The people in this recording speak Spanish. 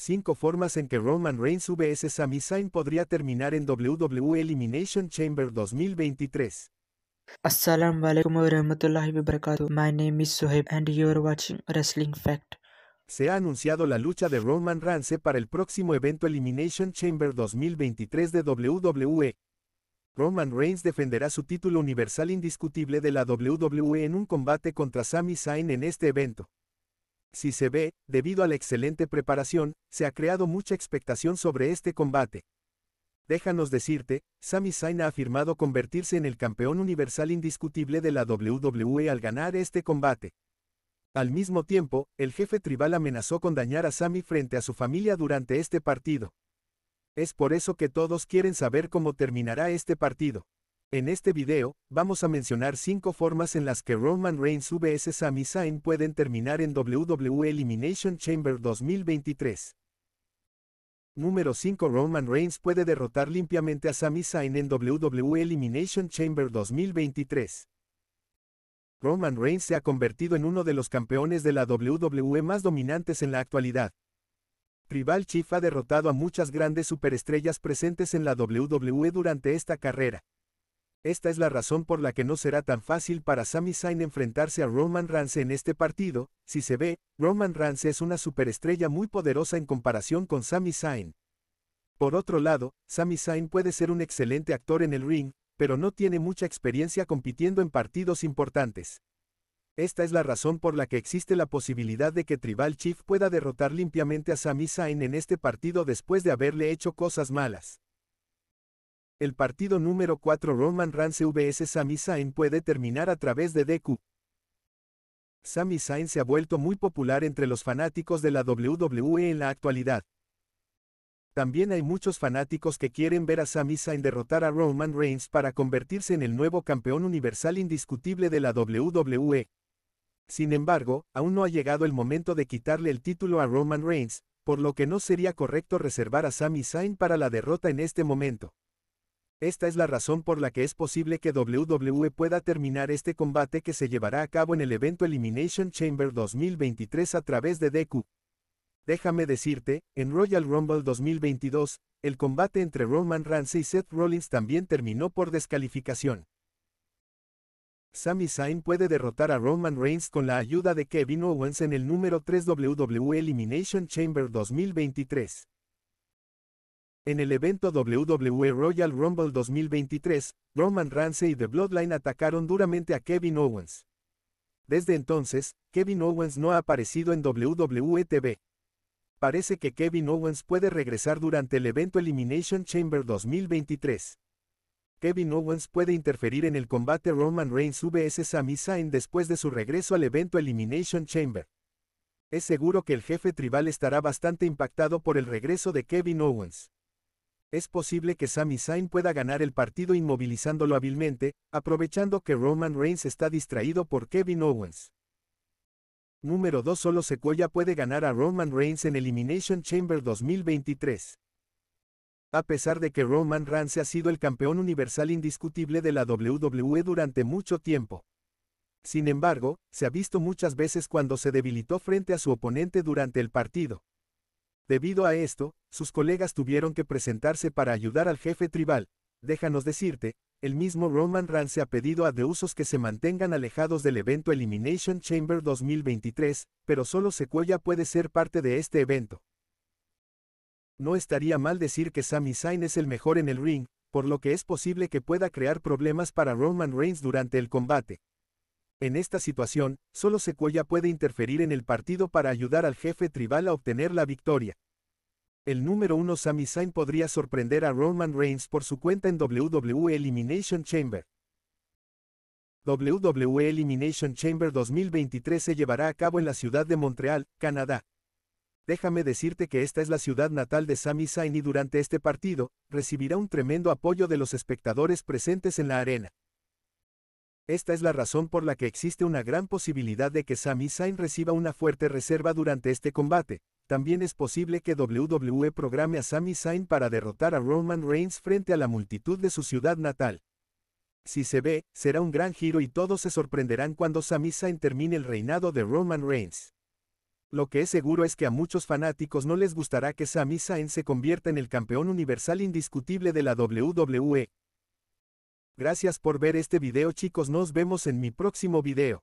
5 formas en que Roman Reigns vs Sami Zayn podría terminar en WWE Elimination Chamber 2023. My name is and watching Wrestling Fact. Se ha anunciado la lucha de Roman Reigns para el próximo evento Elimination Chamber 2023 de WWE. Roman Reigns defenderá su título universal indiscutible de la WWE en un combate contra Sami Zayn en este evento. Si se ve, debido a la excelente preparación, se ha creado mucha expectación sobre este combate. Déjanos decirte, Sami Zayn ha afirmado convertirse en el campeón universal indiscutible de la WWE al ganar este combate. Al mismo tiempo, el jefe tribal amenazó con dañar a Sami frente a su familia durante este partido. Es por eso que todos quieren saber cómo terminará este partido. En este video, vamos a mencionar 5 formas en las que Roman Reigns vs Sami Zayn pueden terminar en WWE Elimination Chamber 2023. Número 5 Roman Reigns puede derrotar limpiamente a Sami Zayn en WWE Elimination Chamber 2023. Roman Reigns se ha convertido en uno de los campeones de la WWE más dominantes en la actualidad. Rival Chief ha derrotado a muchas grandes superestrellas presentes en la WWE durante esta carrera. Esta es la razón por la que no será tan fácil para Sami Zayn enfrentarse a Roman Reigns en este partido. Si se ve, Roman Reigns es una superestrella muy poderosa en comparación con Sami Zayn. Por otro lado, Sami Zayn puede ser un excelente actor en el ring, pero no tiene mucha experiencia compitiendo en partidos importantes. Esta es la razón por la que existe la posibilidad de que Tribal Chief pueda derrotar limpiamente a Sami Zayn en este partido después de haberle hecho cosas malas. El partido número 4 Roman Reigns vs Sami Zayn puede terminar a través de Deku. Sami Zayn se ha vuelto muy popular entre los fanáticos de la WWE en la actualidad. También hay muchos fanáticos que quieren ver a Sami Zayn derrotar a Roman Reigns para convertirse en el nuevo campeón universal indiscutible de la WWE. Sin embargo, aún no ha llegado el momento de quitarle el título a Roman Reigns, por lo que no sería correcto reservar a Sami Zayn para la derrota en este momento. Esta es la razón por la que es posible que WWE pueda terminar este combate que se llevará a cabo en el evento Elimination Chamber 2023 a través de Deku. Déjame decirte, en Royal Rumble 2022, el combate entre Roman Reigns y Seth Rollins también terminó por descalificación. Sami Zayn puede derrotar a Roman Reigns con la ayuda de Kevin Owens en el número 3 WWE Elimination Chamber 2023. En el evento WWE Royal Rumble 2023, Roman Reigns y The Bloodline atacaron duramente a Kevin Owens. Desde entonces, Kevin Owens no ha aparecido en WWE TV. Parece que Kevin Owens puede regresar durante el evento Elimination Chamber 2023. Kevin Owens puede interferir en el combate Roman Reigns vs Sami Zayn después de su regreso al evento Elimination Chamber. Es seguro que el jefe tribal estará bastante impactado por el regreso de Kevin Owens es posible que Sami Zayn pueda ganar el partido inmovilizándolo hábilmente, aprovechando que Roman Reigns está distraído por Kevin Owens. Número 2 Solo Sequoia puede ganar a Roman Reigns en Elimination Chamber 2023. A pesar de que Roman Reigns ha sido el campeón universal indiscutible de la WWE durante mucho tiempo. Sin embargo, se ha visto muchas veces cuando se debilitó frente a su oponente durante el partido. Debido a esto, sus colegas tuvieron que presentarse para ayudar al jefe tribal. Déjanos decirte, el mismo Roman Reigns ha pedido a Usos que se mantengan alejados del evento Elimination Chamber 2023, pero solo Secuella puede ser parte de este evento. No estaría mal decir que Sami Zayn es el mejor en el ring, por lo que es posible que pueda crear problemas para Roman Reigns durante el combate. En esta situación, solo Secuella puede interferir en el partido para ayudar al jefe tribal a obtener la victoria. El número uno Sami Zayn podría sorprender a Roman Reigns por su cuenta en WWE Elimination Chamber. WWE Elimination Chamber 2023 se llevará a cabo en la ciudad de Montreal, Canadá. Déjame decirte que esta es la ciudad natal de Sami Zayn y durante este partido, recibirá un tremendo apoyo de los espectadores presentes en la arena. Esta es la razón por la que existe una gran posibilidad de que Sami Zayn reciba una fuerte reserva durante este combate. También es posible que WWE programe a Sami Zayn para derrotar a Roman Reigns frente a la multitud de su ciudad natal. Si se ve, será un gran giro y todos se sorprenderán cuando Sami Zayn termine el reinado de Roman Reigns. Lo que es seguro es que a muchos fanáticos no les gustará que Sami Zayn se convierta en el campeón universal indiscutible de la WWE, Gracias por ver este video chicos, nos vemos en mi próximo video.